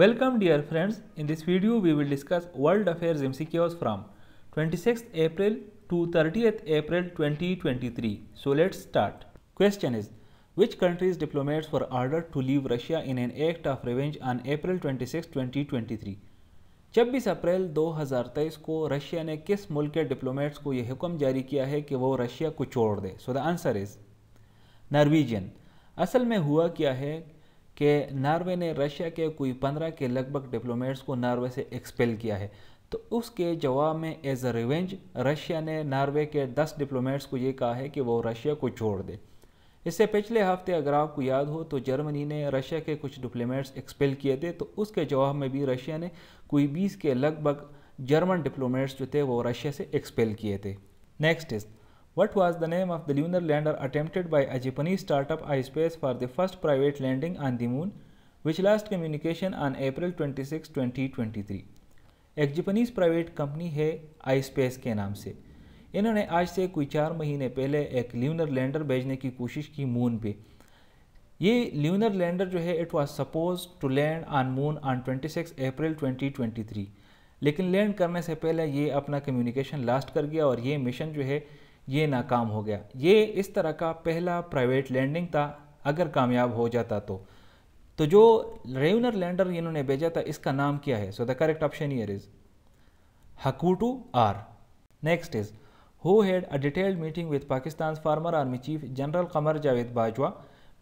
Welcome dear friends, in this video we will discuss World Affairs MCQs from 26th April to 30th April 2023. So let's start. Question is, which country's diplomats were ordered to leave Russia in an act of revenge on April 26, 2023? 26 अप्रैल 2023 को Russia ने किस मुल्क के diplomats को यह हुक्म जारी किया है कि वो रशिया को छोड़ दे so the answer is Norwegian असल में हुआ क्या है कि नार्वे ने रशिया के कोई पंद्रह के लगभग डिप्लोमेट्स को नार्वे से एक्सपेल किया है तो उसके जवाब में एज अ रिवेंज रशिया ने नार्वे के दस डिप्लोमेट्स को ये कहा है कि वो रशिया को छोड़ दे इससे पिछले हफ्ते अगर आपको याद हो तो जर्मनी ने रशिया के कुछ डिप्लोमेट्स एक्सपेल किए थे तो उसके जवाब में भी रशिया ने कोई बीस के लगभग जर्मन डिप्लोमेट्स जो थे वो रशिया से एक्सपेल किए थे next is What was the name of the lunar lander attempted by a Japanese startup iSpace for the first private landing on the moon, which last communication on April 26, 2023? एक Japanese private company है space के नाम से इन्होंने आज से कोई चार महीने पहले एक ल्यूनर लैंडर भेजने की कोशिश की मून पे ये ल्यूनर लैंडर जो है it was supposed to land on moon on 26 अप्रैल 2023 लेकिन लैंड करने से पहले ये अपना कम्युनिकेशन लास्ट कर गया और ये मिशन जो है ये नाकाम हो गया ये इस तरह का पहला प्राइवेट लैंडिंग था अगर कामयाब हो जाता तो तो जो रेवनर लैंडर इन्होंने भेजा था इसका नाम क्या है so the correct option here is Hakuto R next is who had a detailed meeting with Pakistan former army chief general Qamar Javed Bajwa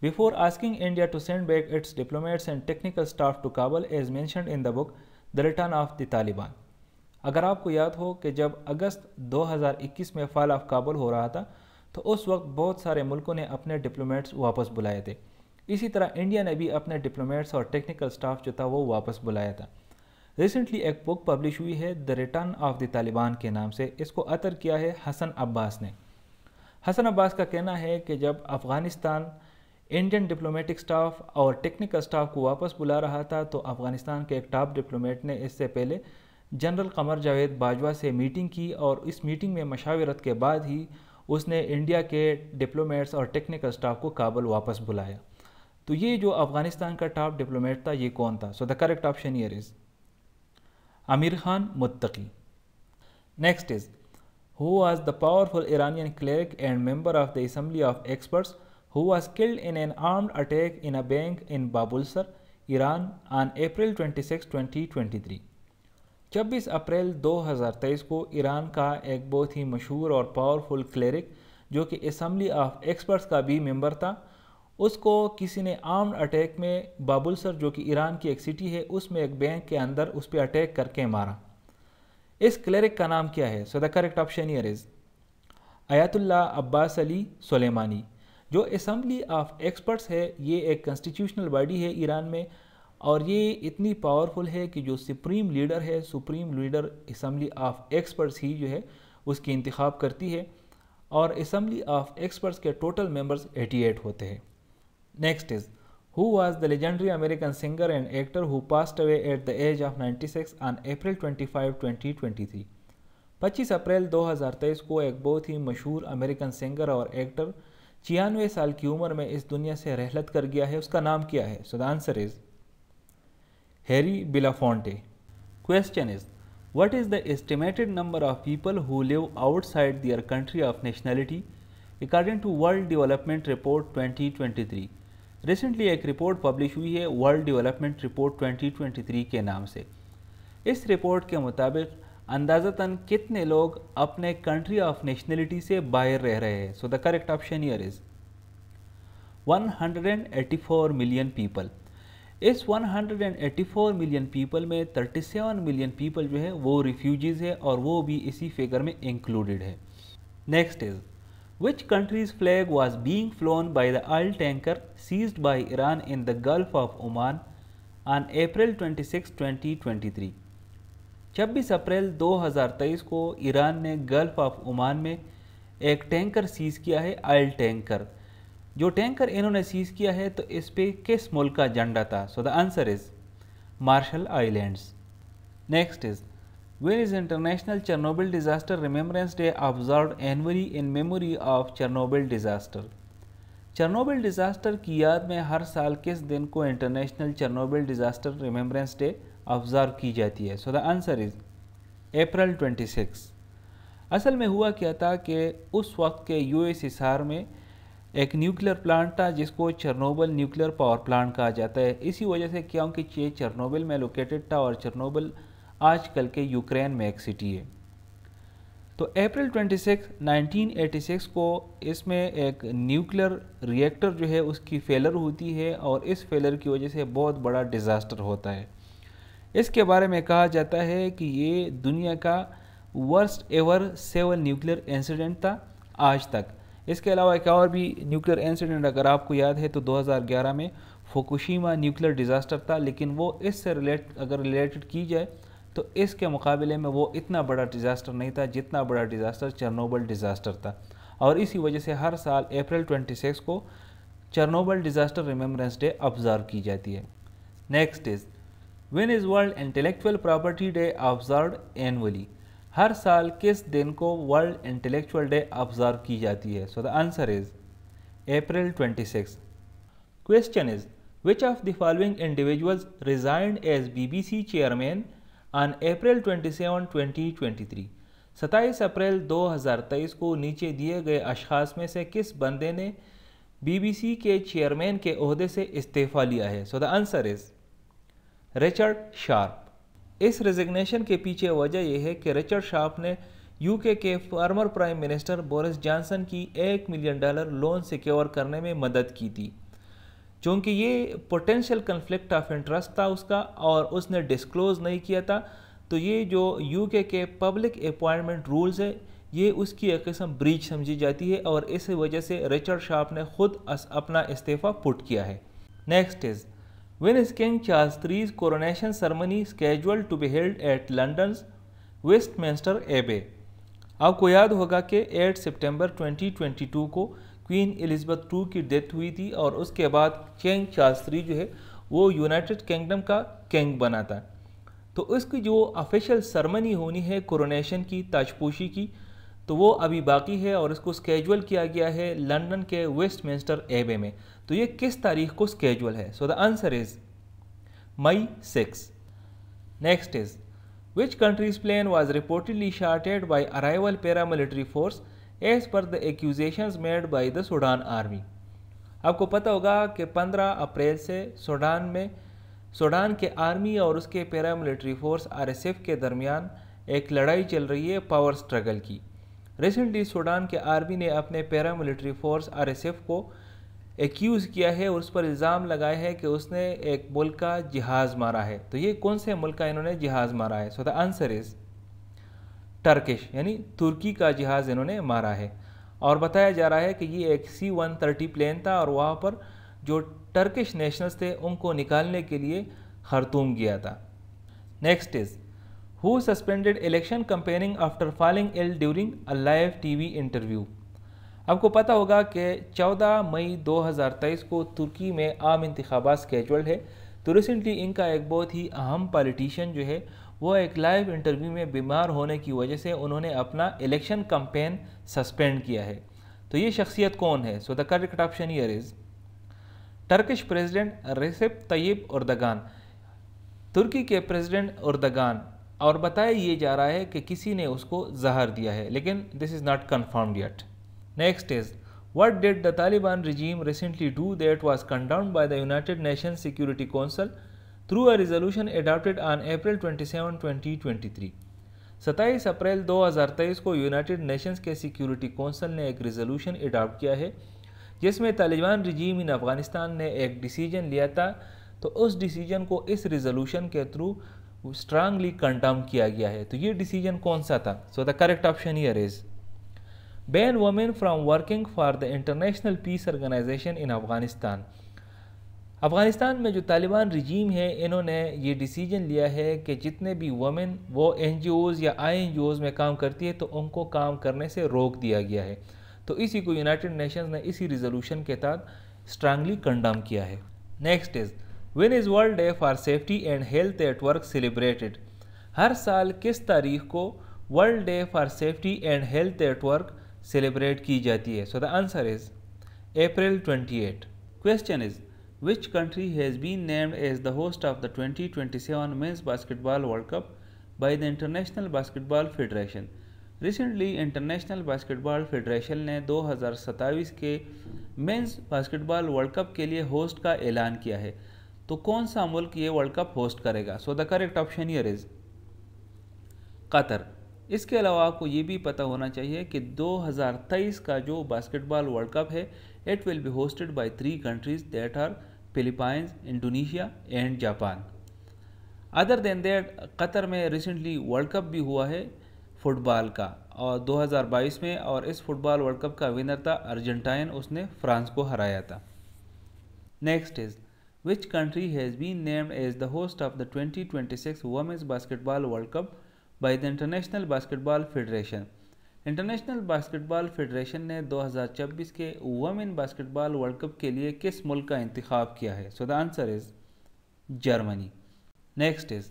before asking India to send back its diplomats and technical staff to Kabul as mentioned in the book the return of the Taliban अगर आपको याद हो कि जब अगस्त 2021 में फाल of Kabul हो रहा था तो उस वक्त बहुत सारे मुल्कों ने अपने डिप्लोमेट्स वापस बुलाए थे इसी तरह इंडिया ने भी अपने डिप्लोमेट्स और टेक्निकल स्टाफ जो था वो वापस बुलाया था रिसेंटली एक बुक पब्लिश हुई है the return of the Taliban के नाम से इसको अतर किया है हसन अब्बास ने हसन अब्बास का कहना है कि जब अफ़गानिस्तान इंडियन डिप्लोमेटिक स्टाफ और टेक्निकल स्टाफ को वापस बुला रहा था तो अफ़गानिस्तान के एक टॉप डिप्लोमेट ने इससे पहले जनरल कमर जावेद बाजवा से मीटिंग की और इस मीटिंग में मशावरत के बाद ही उसने इंडिया के डिप्लोमेट्स और टेक्निकल स्टाफ को काबुल वापस बुलाया तो ये जो अफ़गानिस्तान का टॉप डिप्लोमेट था ये कौन था so the correct option here is Amir Khan Muttaqi next is the powerful Iranian cleric and member of the assembly of experts who was killed in an armed attack in a bank in Babolsar Iran on April twenty six twenty twenty three 26 अप्रैल 2023 को Iran का एक बहुत ही मशहूर और powerful cleric जो कि assembly of experts का भी मेंबर था उसको किसी ने आर्म अटैक में बाबुलसर जो कि ईरान की एक सिटी है उसमें एक बैंक के अंदर उस पर अटैक करके मारा इस क्लेरिक का नाम क्या है so the correct option here is Ayatollah Abbas Ali Soleimani जो इसम्बली ऑफ एक्सपर्ट्स है ये एक कॉन्स्टिट्यूशनल बॉडी है ईरान में और ये इतनी पावरफुल है कि जो सुप्रीम लीडर है supreme leader assembly of experts ही जो है उसकी इंतखब करती है और इसम्बली ऑफ एक्सपर्ट्स के टोटल मेंबर्स 88 होते हैं next is who was the legendary American singer and actor who passed away at the age of 96 on April 25, 2023. Five अप्रैल 2023 को एक बहुत ही मशहूर अमेरिकन सिंगर और एक्टर छियानवे साल की उम्र में इस दुनिया से रहलत कर गया है उसका नाम क्या है so the answer is Harry Belafonte. Question is What is the estimated number of people who live outside their country of nationality according to World Development Report 2023? Recently एक report पब्लिश हुई है World Development Report 2023 के नाम से इस report के मुताबिक अंदाजतन कितने लोग अपने कंट्री ऑफ नेशनलिटी से बाहर रह रहे हैं so the correct option here is 184 million people इस 184 मिलियन पीपल में 37 मिलियन पीपल जो है वो रिफ्यूजीज़ है और वो भी इसी फिगर में इंक्लूडेड है next is which country's flag was being flown by the oil tanker seized by Iran in the gulf of Oman on April 26, 2023? 26 अप्रैल 2023 को ईरान ने गल्फ ऑफ ओमान में एक टैंकर सीज किया है आयल टैंकर जो tanker इन्होंने seize किया है तो इस पर किस मुल्क का झंडा था so the answer is Marshall Islands next is When is international Chernobyl disaster remembrance day observed annually in memory of Chernobyl disaster Chernobyl disaster की याद में हर साल किस दिन को international Chernobyl disaster remembrance day observe की जाती है so the answer is April 26 असल में हुआ क्या था कि उस वक्त के यू एस में एक न्यूक्लियर प्लांट था जिसको चरनोबल न्यूक्लियर पावर प्लांट कहा जाता है इसी वजह से क्योंकि ये चरनोबल में लोकेटेड था और चरनोबल आजकल के यूक्रेन में एक सिटी है तो अप्रैल 26, 1986 को इसमें एक न्यूक्लियर रिएक्टर जो है उसकी फेलर होती है और इस फेलर की वजह से बहुत बड़ा डिज़ास्टर होता है इसके बारे में कहा जाता है कि ये दुनिया का worst ever seven nuclear incident था आज तक इसके अलावा एक और भी न्यूक्लियर इंसिडेंट अगर आपको याद है तो 2011 में फुकुशीमा न्यूक्लियर डिज़ास्टर था लेकिन वो इससे रिलेट अगर रिलेटेड की जाए तो इसके मुकाबले में वो इतना बड़ा डिज़ास्टर नहीं था जितना बड़ा डिज़ास्टर चरनोबल डिज़ास्टर था और इसी वजह से हर साल अप्रैल ट्वेंटी को Chernobyl disaster remembrance day observe की जाती है next is when is world intellectual property day observed annually हर साल किस दिन को वर्ल्ड इंटेलेक्चुअल डे ऑब्जर्व की जाती है so the answer is April 26 question is which of the following individuals resigned as BBC chairman on April 27, 2023? 27 अप्रैल 2023 को नीचे दिए गए अशास में से किस बंदे ने बीबीसी के चेयरमैन के अहदे से इस्तीफ़ा लिया है so the answer is Richard Sharp इस रिजिग्नेशन के पीछे वजह यह है कि रिचर्ड शार्प ने यूके के former prime minister Boris Johnson की एक मिलियन डॉलर लोन सिक्योर करने में मदद की थी चूँकि ये पोटेंशियल कन्फ्लिक्ट ऑफ इंटरेस्ट था उसका और उसने डिस्क्लोज़ नहीं किया था तो ये जो यूके के पब्लिक अपॉइंटमेंट रूल्स है ये उसकी एक किस्म ब्रीच समझी जाती है और इस वजह से रिचर्ड शार्प ने खुद अपना इस्तीफ़ा पुट किया है next is when King Charles III's coronation ceremony scheduled to be held at London's Westminster Abbey आपको याद होगा कि 8 सितंबर 2022 को क्वीन एलिजबेथ टू की डेथ हुई थी और उसके बाद किंग चार्ल्स थ्री जो है वो यूनाइटेड किंगडम का किंग बना था तो उसकी जो ऑफिशियल सरमनी होनी है कोरोनेशन की ताजपोशी की तो वो अभी बाकी है और इसको स्केजुअल किया गया है लंदन के वेस्टमिंस्टर एबे में तो ये किस तारीख को स्केजुअल है so the answer is May six next is which country's plane was reportedly shot by rival paramilitary force as per the accusation made by by the Sudan आपको पता होगा कि 15 अप्रैल से सूडान में सूडान के आर्मी और उसके पैरामिलिट्री फोर्स आरएसएफ के दरमियान एक लड़ाई चल रही है पावर स्ट्रगल की रिसेंटली सूडान के आर्मी ने अपने पैरामिलिट्री फोर्स आरएसएफ को एक्यूज़ किया है और उस पर इल्ज़ाम लगाया है कि उसने एक मुल्क का जहाज़ मारा है तो ये कौन से मुल्क का इन्होंने जहाज़ मारा है so the answer is Turkish यानी तुर्की का जहाज़ इन्होंने मारा है और बताया जा रहा है कि ये एक सी वन थर्टी प्लेन था और वहाँ पर जो टर्किश नेशनल्स थे उनको निकालने के लिए खरतूम गया था next is suspended election election after falling ill during a live T V interview आपको पता होगा कि 14 मई 2023 को तुर्की में आम इंतबा स्केचुअल है तो रिसेंटली इनका एक बहुत ही अहम पॉलिटिशियन जो है वो एक लाइव इंटरव्यू में बीमार होने की वजह से उन्होंने अपना इलेक्शन कंपेन सस्पेंड किया है तो ये शख्सियत कौन है so the correct option here is Turkish president Recep Tayyip Erdogan तुर्की के प्रेसिडेंट उर्दगान और बताया ये जा रहा है कि किसी ने उसको जहर दिया है लेकिन this is not confirmed yet next is what did the Taliban regime recently do that was condemned by the United Nation security Council through a resolution adopted on April 27, 2023? 27 अप्रैल 2023 को यूनाइटेड नेशंस के सिक्योरिटी काउंसिल ने एक resolution adapt किया है जिसमें तालिबान रजीम इन अफगानिस्तान ने एक डिसीजन लिया था तो उस डिसीजन को इस रेजोल्यूशन के थ्रू स्ट्रांगली कंडम किया गया है तो ये डिसीजन कौन सा था so the correct option here is ban women from working for the international peace organization in Afghanistan अफ़गानिस्तान में जो तालिबान रजीम है इन्होंने ये डिसीजन लिया है कि जितने भी वमेन वो एन या आई में काम करती है तो उनको काम करने से रोक दिया गया है तो इसी को यूनाइटेड नेशंस ने इसी रिजोल्यूशन के तहत स्ट्रांगली कंडम किया है next is when is world day for safety and health at work celebrated हर साल किस तारीख को world day for safety and health at work celebrate की जाती है so the answer is April twenty eight question is which country has been named as the host of the twenty twenty seven men's basketball world cup by the international basketball federation recently international basketball federation ने दो हज़ार के mains basketball world cup के लिए host का ऐलान किया है तो कौन सा मुल्क ये वर्ल्ड कप होस्ट करेगा so the correct option here is Qatar इसके अलावा आपको ये भी पता होना चाहिए कि 2023 का जो बास्केटबॉल वर्ल्ड कप है it will be hosted by three countries that are Philippines Indonesia and Japan other than that Qatar में रिसेंटली वर्ल्ड कप भी हुआ है फुटबॉल का और 2022 में और इस फुटबॉल वर्ल्ड कप का विनर था अर्जेंटाइन उसने फ्रांस को हराया था next is Which country has been named as the host of the 2026 Women's Basketball World Cup by the International Basketball Federation? International basketball federation ने 2026 के वुमेन बास्केटबॉल वर्ल्ड कप के लिए किस मुल्क का इंतखब किया है so the answer is Germany next is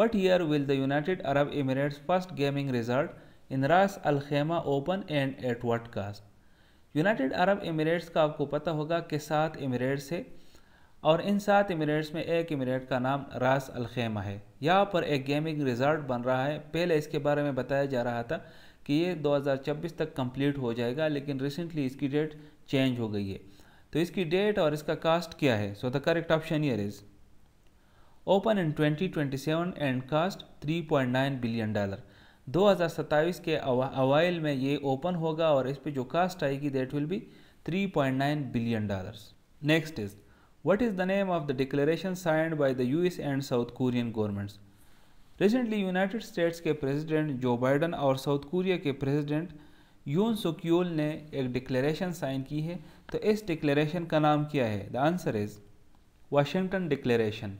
What year will the United Arab Emirates first gaming result in Ras Al Khaimah open and at what cost? United Arab Emirates का आपको पता होगा कि सात एमिरेट्स है और इन सात इमरेट्स में एक इमीरेट का नाम रास खेमा है यहाँ पर एक गेमिंग रिजॉर्ट बन रहा है पहले इसके बारे में बताया जा रहा था कि ये 2026 तक कंप्लीट हो जाएगा लेकिन रिसेंटली इसकी डेट चेंज हो गई है तो इसकी डेट और इसका कास्ट क्या है so the correct option here is open in 2027 and cost 3.9 billion dollar 2027 के अवाइल में ये ओपन होगा और इस पर जो कास्ट आएगी that will be 3.9 billion dollars next is What is the name of the declaration signed by the US and South Korean governments? Recently, United States के President जो बाइडन और साउथ Korea के Yoon यून Yeol ने एक declaration sign की है तो इस डिक्लेरेशन का नाम क्या है the answer is Washington Declaration.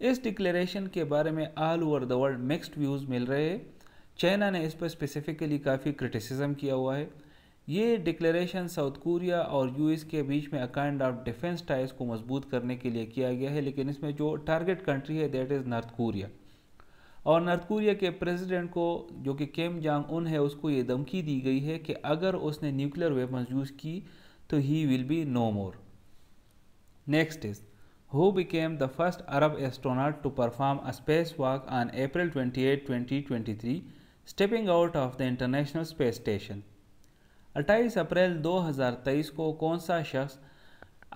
इस declaration के बारे में all over the world mixed views मिल रहे हैं चाइना ने इस पर स्पेसिफिकली काफ़ी क्रिटिसिज्म किया हुआ है ये डिक्लेरेशन साउथ कोरिया और यूएस के बीच में अकाइंड ऑफ डिफेंस टाइज को मजबूत करने के लिए किया गया है लेकिन इसमें जो टारगेट कंट्री है दैट इज़ नॉर्थ कोरिया और नॉर्थ कोरिया के प्रेसिडेंट को जो कि केम जांग उन है उसको ये धमकी दी गई है कि अगर उसने न्यूक्लियर वेपन्स यूज़ की तो he will be no more next is who became the first Arab astronaut to perform a spacewalk on April twenty three stepping out of the international space station 28 अप्रैल 2023 को कौन सा शख्स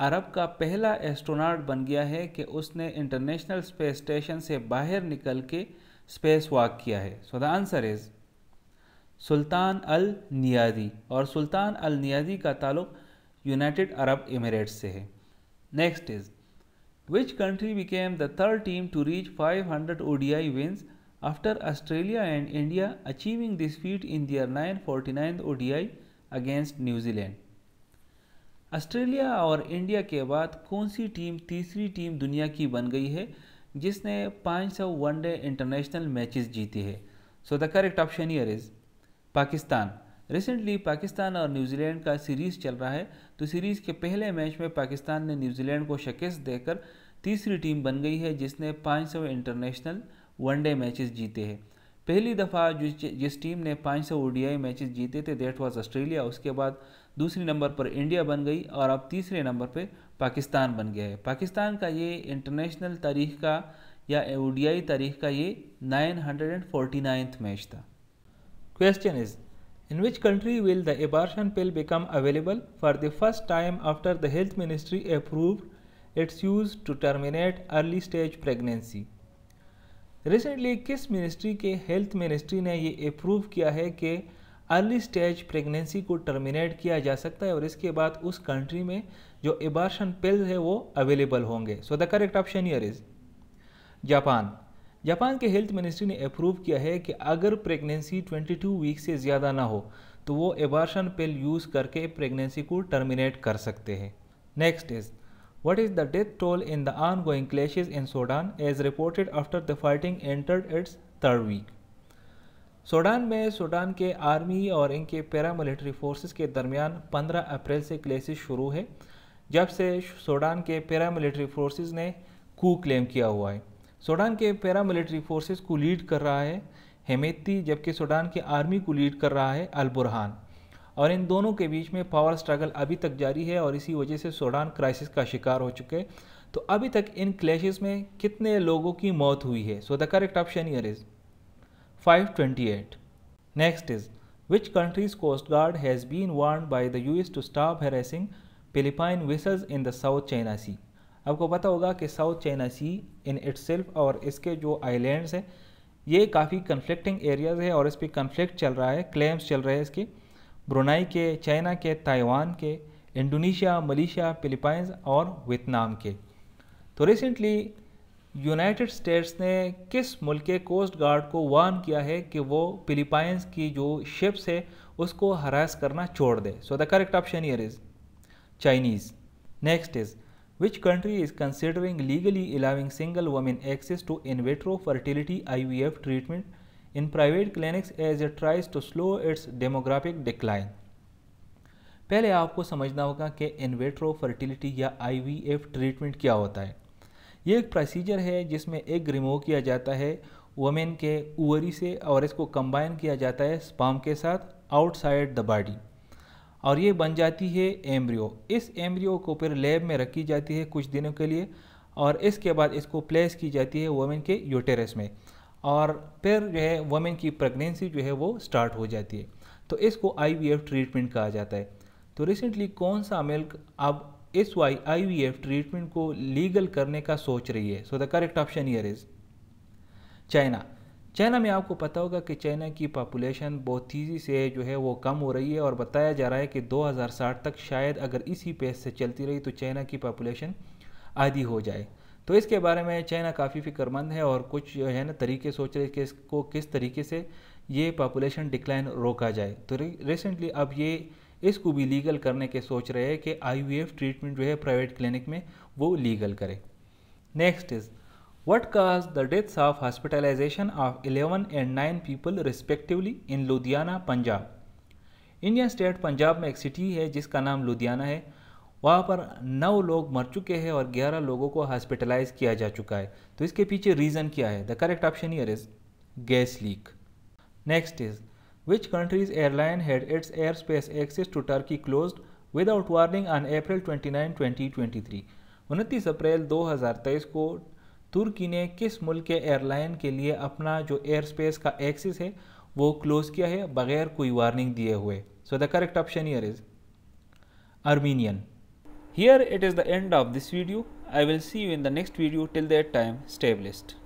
अरब का पहला astronaut बन गया है कि उसने इंटरनेशनल स्पेस स्टेशन से बाहर निकल के स्पेस वॉक किया है so the answer is Sultan Al Neyadi और सुल्तान अल नियादी का ताल्लुक यूनाइटेड अरब इमिरेट्स से है next is which country became the third team to reach 500 ODI wins after Australia and India achieving this feat in nine 949 I against New Zealand Australia और India के बाद कौन सी team तीसरी team दुनिया की बन गई है जिसने 500 वनडे इंटरनेशनल मैचेस जीते हैं so the correct option here is Pakistan recently Pakistan और न्यूजीलैंड का सीरीज़ चल रहा है तो सीरीज़ के पहले मैच में पाकिस्तान ने न्यूजीलैंड को शिकस्त देकर तीसरी टीम बन गई है जिसने 500 इंटरनेशनल वनडे मैचेस जीते हैं पहली दफ़ा जिस टीम ने पाँच सौ ओडीआई मैचेस जीते थे देट वाज ऑस्ट्रेलिया उसके बाद दूसरी नंबर पर इंडिया बन गई और अब तीसरे नंबर पर पाकिस्तान बन गया है पाकिस्तान का ये इंटरनेशनल तारीख का या ओ तारीख का ये nine hundred and forty ninth match था question is in which country will the abortion pill become available for the first time after the health ministry approve its use to terminate early stage pregnancy recently किस ministry के health ministry ने ये approve किया है कि early stage pregnancy को terminate किया जा सकता है और इसके बाद उस कंट्री में जो एबार्शन पिल्स है वो अवेलेबल होंगे so the correct option here is Japan Japan के हेल्थ मिनिस्ट्री ने अप्रूव किया है कि अगर प्रेगनेंसी 22 वीक से ज़्यादा ना हो तो वो एबार्शन पिल यूज़ करके प्रेगनेंसी को टर्मिनेट कर सकते हैं next is What is the death toll in the ongoing clashes in Sudan as reported after the fighting entered its third week? Sudan में सूडान के आर्मी और इनके पैरामिलिट्री फोर्सेस के दरमियान 15 अप्रैल से क्लेसिस शुरू है जब से सूडान के पैरामिलिट्री फोर्सेस ने कू क्लेम किया हुआ है सूडान के पैरामिलिट्री फोर्सेस को लीड कर रहा है हेमेती जबकि सूडान के आर्मी को लीड कर रहा है अलबुरहान और इन दोनों के बीच में पावर स्ट्रगल अभी तक जारी है और इसी वजह से सूडान क्राइसिस का शिकार हो चुके तो अभी तक इन क्लैशेस में कितने लोगों की मौत हुई है so the correct option here is eight next is which country's coast guard has been warn by the US to stop harassing Philippine vessels in the South China Sea आपको पता होगा कि South China Sea in itself और इसके जो islands हैं ये काफ़ी कन्फ्लिक्टिंग एरियाज़ है और इस पर कन्फ्लिक्ट चल रहा है क्लेम्स चल रहे हैं इसके ब्रुनाई के चाइना के ताइवान के इंडोनेशिया मलेशिया फिलीपाइंस और वियतनाम के तो रिसेंटली यूनाइटेड स्टेट्स ने किस मुल्क के कोस्ट गार्ड को वार्न किया है कि वो फिलीपाइंस की जो शिप्स है उसको हरास करना छोड़ दे so the correct option here is Chinese next is country is considering legally allowing single women access to in vitro fertility I V F treatment in private clinics as it tries to slow its demographic decline. पहले आपको समझना होगा कि in vitro fertility या IVF treatment क्या होता है ये एक प्रोसीजर है जिसमें एक रिमूव किया जाता है वमेन के ओवरी से और इसको कंबाइन किया जाता है स्पाम के साथ आउटसाइड द बॉडी और ये बन जाती है एम्ब्रियो इस एम्ब्रियो को फिर लैब में रखी जाती है कुछ दिनों के लिए और इसके बाद इसको प्लेस की जाती है वोमेन के यूटेरस में और फिर जो है वमेन की प्रेगनेंसी जो है वो स्टार्ट हो जाती है तो इसको आई ट्रीटमेंट कहा जाता है तो रिसेंटली कौन सा मिल्क अब इस वाई आई ट्रीटमेंट को लीगल करने का सोच रही है so the correct option here is China China में आपको पता होगा कि चाइना की पापुलेशन बहुत तेज़ी से जो है वो कम हो रही है और बताया जा रहा है कि 2060 तक शायद अगर इसी पेस से चलती रही तो चाइना की पापुलेशन आधी हो जाए तो इसके बारे में चाइना काफ़ी फिक्रमंद है और कुछ जो है ना तरीके सोच रहे कि इसको किस तरीके से ये पॉपुलेशन डिक्लाइन रोका जाए तो रिसेंटली अब ये इसको भी लीगल करने के सोच रहे हैं कि आई ट्रीटमेंट जो है प्राइवेट क्लिनिक में वो लीगल करे next is what cause the deaths of hospitalization of 11 and 9 people respectively in Ludhiana Punjab Indian state Punjab में एक सिटी है जिसका नाम लुधियाना है वहाँ पर नौ लोग मर चुके हैं और ग्यारह लोगों को हॉस्पिटलाइज किया जा चुका है तो इसके पीछे रीज़न क्या है the correct option here is gas leak next is which country's airline had its airspace access to Turkey closed without warning on April 29, 2023? उनतीस अप्रैल 2023 को तुर्की ने किस मुल्क के एयरलाइन के लिए अपना जो एयर स्पेस का एक्सेस है वो क्लोज़ किया है बगैर कोई वार्निंग दिए हुए so the correct option here is Armenian Here it is the end of this video. I will see you in the next video till that time stay blessed.